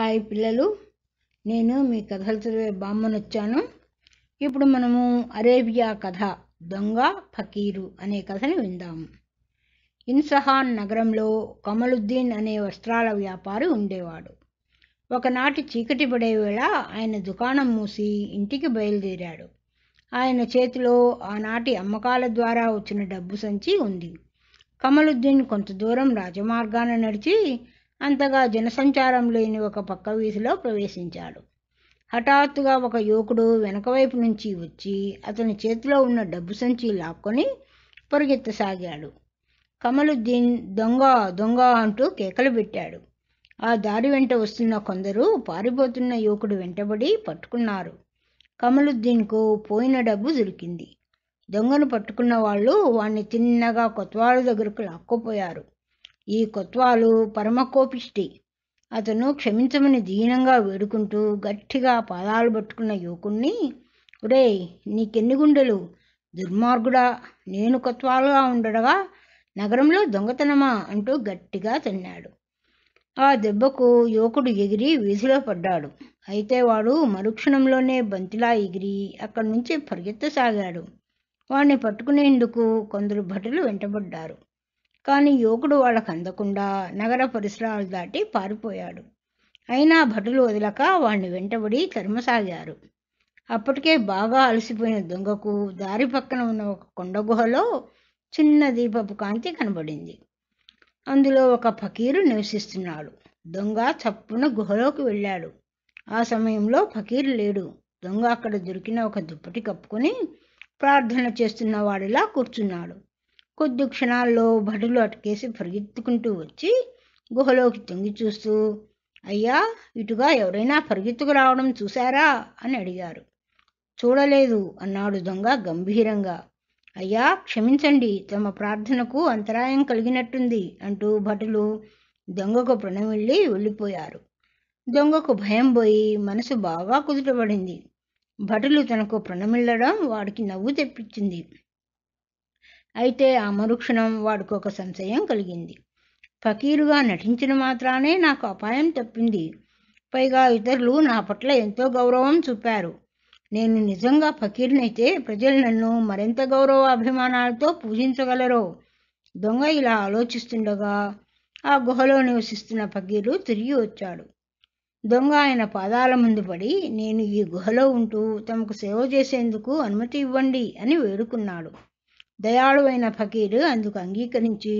hi పిల్లలు నేను మీ కథలు చదివే వచ్చాను ఇప్పుడు మనము అరేబియా కథ దొంగ ఫకీరు అనే కథని విందాము ఇన్సహాన్ నగరంలో కమలుద్దీన్ అనే వస్త్రాల వ్యాపారి ఉండేవాడు ఒకనాటి చీకటి పడే వేళ ఆయన దుకాణం మూసి ఇంటికి బయలుదేరాడు ఆయన చేతిలో ఆనాటి అమ్మకాల ద్వారా వచ్చిన డబ్బు సంచి ఉంది కమలుద్దీన్ కొంత దూరం రాజమార్గాన నడిచి అంతగా జనసంచారం లేని ఒక పక్క వీధిలో ప్రవేశించాడు హఠాత్తుగా ఒక యువకుడు వెనకవైపు నుంచి వచ్చి అతని చేతిలో ఉన్న డబ్బు సంచి లాక్కొని పరిగెత్తసాగాడు కమలుద్దీన్ దొంగ దొంగ అంటూ కేకలు పెట్టాడు ఆ దారి వెంట వస్తున్న కొందరు పారిపోతున్న యువకుడు వెంటబడి పట్టుకున్నారు కమలుద్దీన్కు పోయిన డబ్బు దొరికింది దొంగను పట్టుకున్న వాళ్ళు వాణ్ణి తిన్నగా కొత్వాళ్ళ దగ్గరకు లాక్కోపోయారు ఈ కొత్వాలు పరమకోపిష్టి అతను క్షమించమని దీనంగా వేడుకుంటూ గట్టిగా పాదాలు పట్టుకున్న యువకుణ్ణి ఒరే నీకెన్ని గుండెలు దుర్మార్గుడా నేను కొత్వాలుగా ఉండడగా నగరంలో దొంగతనమా అంటూ గట్టిగా తన్నాడు ఆ దెబ్బకు యువకుడు ఎగిరి వీధిలో పడ్డాడు అయితే వాడు మరుక్షణంలోనే బంతిలా ఎగిరి అక్కడి నుంచి పరిగెత్తసాగాడు వాడిని పట్టుకునేందుకు కొందరు భటులు వెంటబడ్డారు కానీ యువకుడు వాళ్ళకు అందకుండా నగర పరిసరాలు దాటి పారిపోయాడు అయినా భటులు వదలక వాణ్ణి వెంటబడి తరిమసాగారు అప్పటికే బాగా అలసిపోయిన దొంగకు దారి పక్కన ఉన్న ఒక కొండ గుహలో చిన్న దీపపు కాంతి కనబడింది అందులో ఒక ఫకీరు నివసిస్తున్నాడు దొంగ చప్పున గుహలోకి వెళ్ళాడు ఆ సమయంలో ఫకీరు లేడు దొంగ అక్కడ దొరికిన ఒక దుప్పటి కప్పుకొని ప్రార్థన చేస్తున్న వాడిలా కూర్చున్నాడు కొద్ది క్షణాల్లో భటులు అటుకేసి పరిగెత్తుకుంటూ వచ్చి గుహలోకి తొంగి చూస్తూ అయ్యా ఇటుగా ఎవరైనా పరిగెత్తుకు రావడం చూశారా అని అడిగారు చూడలేదు అన్నాడు దొంగ గంభీరంగా అయ్యా క్షమించండి తమ ప్రార్థనకు అంతరాయం కలిగినట్టుంది అంటూ భటులు దొంగకు ప్రణమిల్లి వెళ్ళిపోయారు దొంగకు భయం పోయి మనసు బాగా కుదుటపడింది భటులు తనకు ప్రణమిల్లడం వాడికి నవ్వు తెప్పించింది అయితే ఆ మరుక్షణం ఒక సంశయం కలిగింది ఫకీరుగా నటించిన మాత్రానే నాకు అపాయం తప్పింది పైగా ఇతరులు నా పట్ల ఎంతో గౌరవం చూపారు నేను నిజంగా ఫకీర్నైతే ప్రజలు నన్ను మరింత గౌరవ అభిమానాలతో పూజించగలరో దొంగ ఇలా ఆలోచిస్తుండగా ఆ గుహలో నివసిస్తున్న ఫకీరు తిరిగి వచ్చాడు దొంగ ఆయన పాదాల ముందు పడి నేను ఈ గుహలో ఉంటూ తమకు సేవ చేసేందుకు అనుమతి ఇవ్వండి అని వేడుకున్నాడు దయాళువైన ఫకీరు అందుకు అంగీకరించి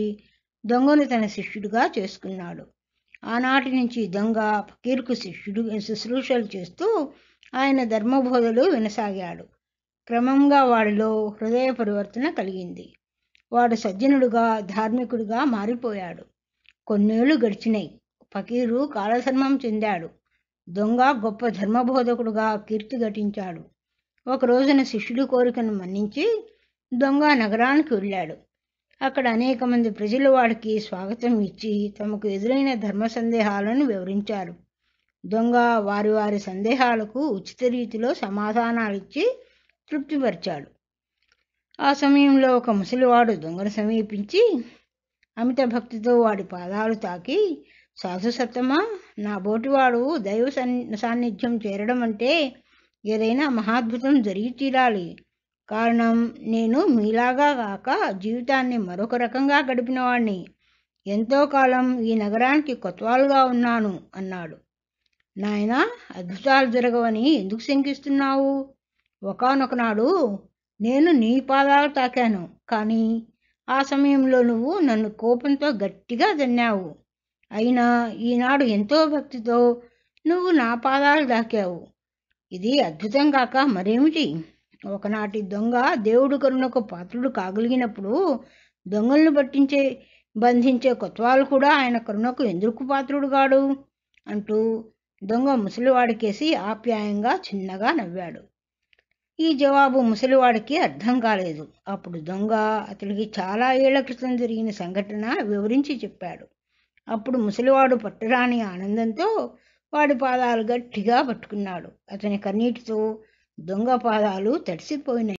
దొంగను తన శిష్యుడిగా చేసుకున్నాడు ఆనాటి నుంచి దొంగ ఫకీర్కు శిష్యుడు శుశ్రూషలు చేస్తూ ఆయన ధర్మబోధలు వినసాగాడు క్రమంగా వాడిలో హృదయ పరివర్తన కలిగింది వాడు సజ్జనుడుగా ధార్మికుడిగా మారిపోయాడు కొన్నేళ్లు గడిచినాయి ఫకీరు కాలధర్మం చెందాడు దొంగ గొప్ప ధర్మబోధకుడుగా కీర్తి ఘటించాడు ఒక రోజున శిష్యుడి కోరికను మన్నించి దొంగ నగరానికి వెళ్ళాడు అక్కడ అనేక మంది ప్రజలు వాడికి స్వాగతం ఇచ్చి తమకు ఎదురైన ధర్మ సందేహాలను వివరించారు దొంగ వారి వారి సందేహాలకు ఉచిత రీతిలో సమాధానాలిచ్చి తృప్తిపరిచాడు ఆ సమయంలో ఒక ముసలివాడు దొంగను సమీపించి అమిత భక్తితో వాడి పాదాలు తాకి సాధు సత్తమా నా బోటివాడు దైవ సాన్నిధ్యం చేరడం అంటే ఏదైనా మహాద్భుతం జరిగి తీరాలి కారణం నేను మీలాగా కాక జీవితాన్ని మరొక రకంగా గడిపినవాణ్ణి ఎంతో కాలం ఈ నగరానికి కొత్వాలుగా ఉన్నాను అన్నాడు నాయన అద్భుతాలు జరగవని ఎందుకు శంకిస్తున్నావు నాడు నేను నీ పాదాలు తాకాను కానీ ఆ సమయంలో నువ్వు నన్ను కోపంతో గట్టిగా తన్నావు అయినా ఈనాడు ఎంతో భక్తితో నువ్వు నా పాదాలు దాకావు ఇది అద్భుతం కాక మరేమిటి ఒకనాటి దొంగ దేవుడు కరుణకు పాత్రుడు కాగలిగినప్పుడు దొంగలను పట్టించే బంధించే కొత్వాలు కూడా ఆయన కరుణకు ఎందుకు పాత్రుడు కాడు అంటూ దొంగ ముసలివాడికేసి ఆప్యాయంగా చిన్నగా నవ్వాడు ఈ జవాబు ముసలివాడికి అర్థం కాలేదు అప్పుడు దొంగ అతడికి చాలా ఏళ్ల క్రితం జరిగిన సంఘటన వివరించి చెప్పాడు అప్పుడు ముసలివాడు పట్టరాని ఆనందంతో వాడి పాదాలు గట్టిగా పట్టుకున్నాడు అతని కన్నీటితో దొంగ పాదాలు తడిసిపోయినాయి